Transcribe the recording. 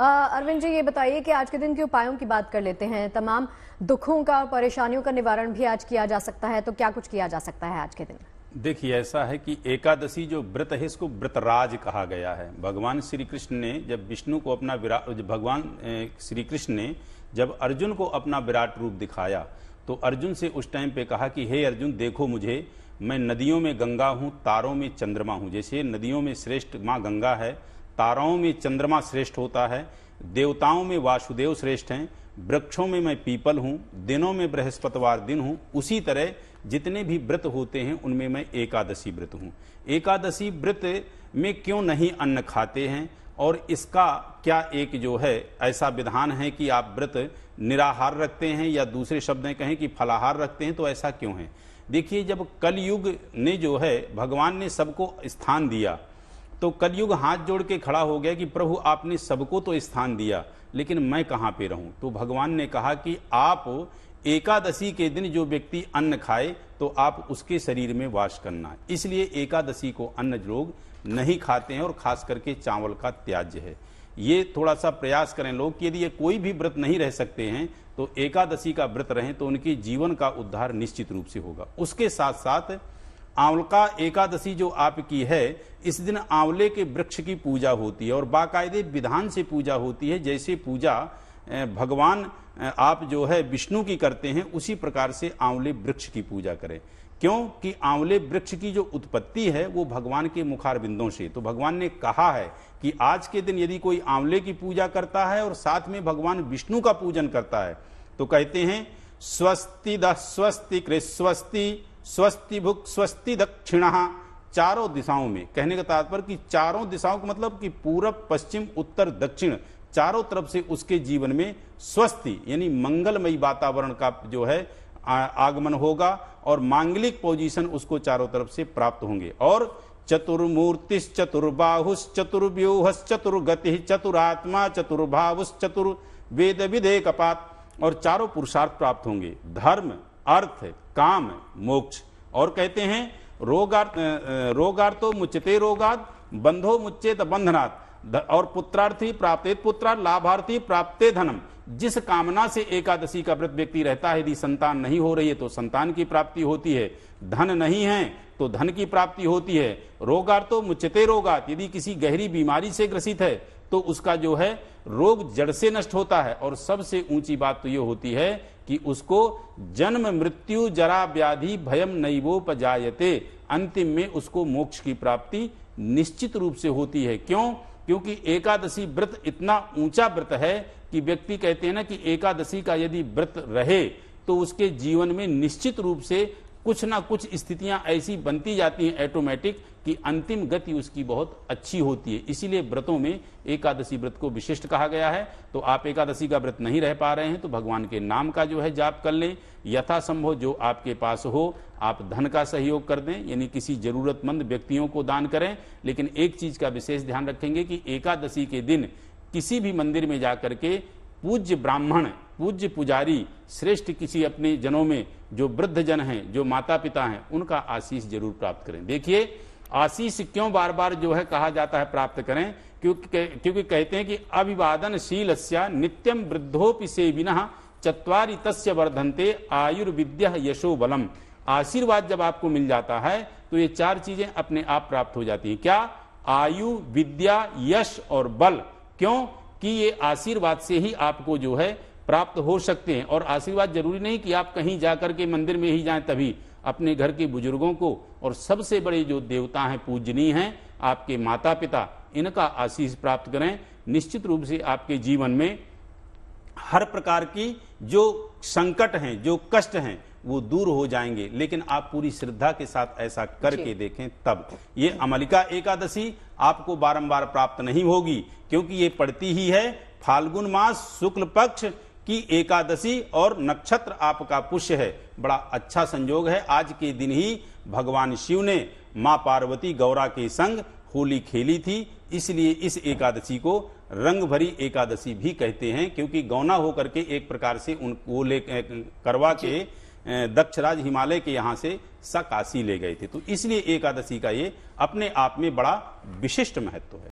अरविंद जी ये बताइए कि आज के दिन के उपायों की बात कर लेते हैं तमाम दुखों का और परेशानियों का निवारण भी आज किया जा सकता है तो क्या कुछ किया जा सकता है आज के दिन देखिए ऐसा है कि एकादशी जो व्रत है इसको व्रतराज कहा गया है भगवान श्री कृष्ण ने जब विष्णु को अपना विराट भगवान श्री कृष्ण ने जब अर्जुन को अपना विराट रूप दिखाया तो अर्जुन से उस टाइम पे कहा कि हे अर्जुन देखो मुझे मैं नदियों में गंगा हूँ तारों में चंद्रमा हूँ जैसे नदियों में श्रेष्ठ माँ गंगा है ताराओं में चंद्रमा श्रेष्ठ होता है देवताओं में वासुदेव श्रेष्ठ हैं वृक्षों में मैं पीपल हूँ दिनों में बृहस्पतिवार दिन हूँ उसी तरह जितने भी व्रत होते हैं उनमें मैं एकादशी व्रत हूँ एकादशी व्रत में क्यों नहीं अन्न खाते हैं और इसका क्या एक जो है ऐसा विधान है कि आप व्रत निराहार रखते हैं या दूसरे शब्द में कहें कि फलाहार रखते हैं तो ऐसा क्यों है देखिए जब कलयुग ने जो है भगवान ने सबको स्थान दिया तो कलयुग हाथ जोड़ के खड़ा हो गया कि प्रभु आपने सबको तो स्थान दिया लेकिन मैं कहाँ पे रहूं तो भगवान ने कहा कि आप एकादशी के दिन जो व्यक्ति अन्न खाए तो आप उसके शरीर में वास करना इसलिए एकादशी को अन्न लोग नहीं खाते हैं और खास करके चावल का त्याज्य है ये थोड़ा सा प्रयास करें लोग कि यदि ये कोई भी व्रत नहीं रह सकते हैं तो एकादशी का व्रत रहें तो उनके जीवन का उद्धार निश्चित रूप से होगा उसके साथ साथ आंवलका एकादशी जो आपकी है इस दिन आंवले के वृक्ष की पूजा होती है और बाकायदे विधान से पूजा होती है जैसे पूजा भगवान आप जो है विष्णु की करते हैं उसी प्रकार से आंवले वृक्ष की पूजा करें क्योंकि आंवले वृक्ष की जो उत्पत्ति है वो भगवान के मुखार बिंदों से तो भगवान ने कहा है कि आज के दिन यदि कोई आंवले की पूजा करता है और साथ में भगवान विष्णु का पूजन करता है तो कहते हैं स्वस्ति दस्वस्ति स्वस्ति स्वस्ति भुक् स्वस्ति दक्षिण चारों दिशाओं में कहने का तात्पर्य कि चारों दिशाओं का मतलब कि पूरब पश्चिम उत्तर दक्षिण चारों तरफ से उसके जीवन में स्वस्ति यानी मंगलमयी वातावरण का जो है आगमन होगा और मांगलिक पोजीशन उसको चारों तरफ से प्राप्त होंगे और चतुर्मूर्ति चतुर्बाहुश चतुर्व्यूह चतुर्गति चतुरात्मा चतुर्भावुस चतुर वेद कपात और चारों पुरुषार्थ प्राप्त होंगे धर्म अर्थ काम मोक्ष और कहते हैं रोगार रोगार तो मुचते रोगाद बंधो मुच्चेत बंधनात् और पुत्रार्थी प्राप्तेत पुत्रा लाभार्थी प्राप्ते धनम जिस कामना से एकादशी का व्रत व्यक्ति रहता है यदि संतान नहीं हो रही है तो संतान की प्राप्ति होती है धन नहीं है तो धन की प्राप्ति होती है रोगार तो मुचते रोगात यदि किसी गहरी बीमारी से ग्रसित है तो उसका जो है रोग जड़ से नष्ट होता है और सबसे ऊंची बात तो ये होती है कि उसको जन्म मृत्यु जरा व्याधि भयम नैवोपजायते अंतिम में उसको मोक्ष की प्राप्ति निश्चित रूप से होती है क्यों क्योंकि एकादशी व्रत इतना ऊंचा व्रत है कि व्यक्ति कहते हैं ना कि एकादशी का यदि व्रत रहे तो उसके जीवन में निश्चित रूप से कुछ ना कुछ स्थितियां ऐसी बनती जाती हैं ऑटोमेटिक कि अंतिम गति उसकी बहुत अच्छी होती है इसीलिए व्रतों में एकादशी व्रत को विशिष्ट कहा गया है तो आप एकादशी का व्रत नहीं रह पा रहे हैं तो भगवान के नाम का जो है जाप कर लें यथासंभव जो आपके पास हो आप धन का सहयोग कर दें यानी किसी जरूरतमंद व्यक्तियों को दान करें लेकिन एक चीज का विशेष ध्यान रखेंगे कि एकादशी के दिन किसी भी मंदिर में जाकर के पूज्य ब्राह्मण पूज्य पुजारी श्रेष्ठ किसी अपने जनों में जो वृद्ध जन हैं जो माता पिता हैं उनका आशीष जरूर प्राप्त करें देखिए आशीष क्यों बार बार जो है कहा जाता है प्राप्त करें क्योंकि क्योंकि कहते हैं कि अभिवादनशील नित्यम वृद्धोपि से बिना चतवार वर्धनते आयुर्विद्या यशो बलम आशीर्वाद जब आपको मिल जाता है तो ये चार चीजें अपने आप प्राप्त हो जाती हैं क्या आयु विद्या यश और बल क्यों कि ये आशीर्वाद से ही आपको जो है प्राप्त हो सकते हैं और आशीर्वाद जरूरी नहीं कि आप कहीं जाकर के मंदिर में ही जाएं तभी अपने घर के बुजुर्गों को और सबसे बड़े जो देवता हैं पूजनीय हैं आपके माता पिता इनका आशीष प्राप्त करें निश्चित रूप से आपके जीवन में हर प्रकार की जो संकट हैं जो कष्ट हैं वो दूर हो जाएंगे लेकिन आप पूरी श्रद्धा के साथ ऐसा करके देखें तब ये अमलिका एकादशी आपको बारंबार प्राप्त नहीं होगी क्योंकि ये पड़ती ही है फाल्गुन मास शुक्ल पक्ष कि एकादशी और नक्षत्र आपका पुष्य है बड़ा अच्छा संयोग है आज के दिन ही भगवान शिव ने माँ पार्वती गौरा के संग होली खेली थी इसलिए इस एकादशी को रंग भरी एकादशी भी कहते हैं क्योंकि गौना होकर के एक प्रकार से उनको ले करवा के दक्षराज हिमालय के यहाँ से सकाशी ले गए थे तो इसलिए एकादशी का ये अपने आप में बड़ा विशिष्ट महत्व है